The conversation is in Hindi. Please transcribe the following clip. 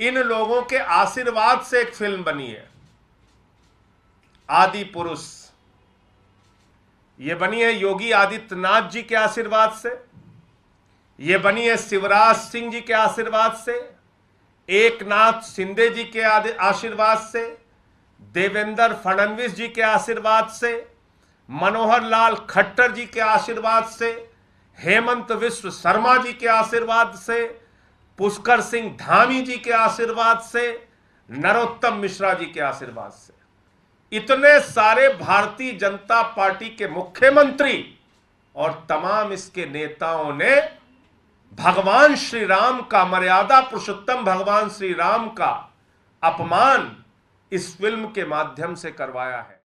इन लोगों के आशीर्वाद से एक फिल्म बनी है आदि पुरुष यह बनी है योगी आदित्यनाथ जी के आशीर्वाद से यह बनी है शिवराज सिंह जी के आशीर्वाद से एक नाथ शिंदे जी के आशीर्वाद से देवेंद्र फडणवीस जी के आशीर्वाद से मनोहर लाल खट्टर जी के आशीर्वाद से हेमंत विश्व शर्मा जी के आशीर्वाद से पुष्कर सिंह धामी जी के आशीर्वाद से नरोत्तम मिश्रा जी के आशीर्वाद से इतने सारे भारतीय जनता पार्टी के मुख्यमंत्री और तमाम इसके नेताओं ने भगवान श्री राम का मर्यादा पुरुषोत्तम भगवान श्री राम का अपमान इस फिल्म के माध्यम से करवाया है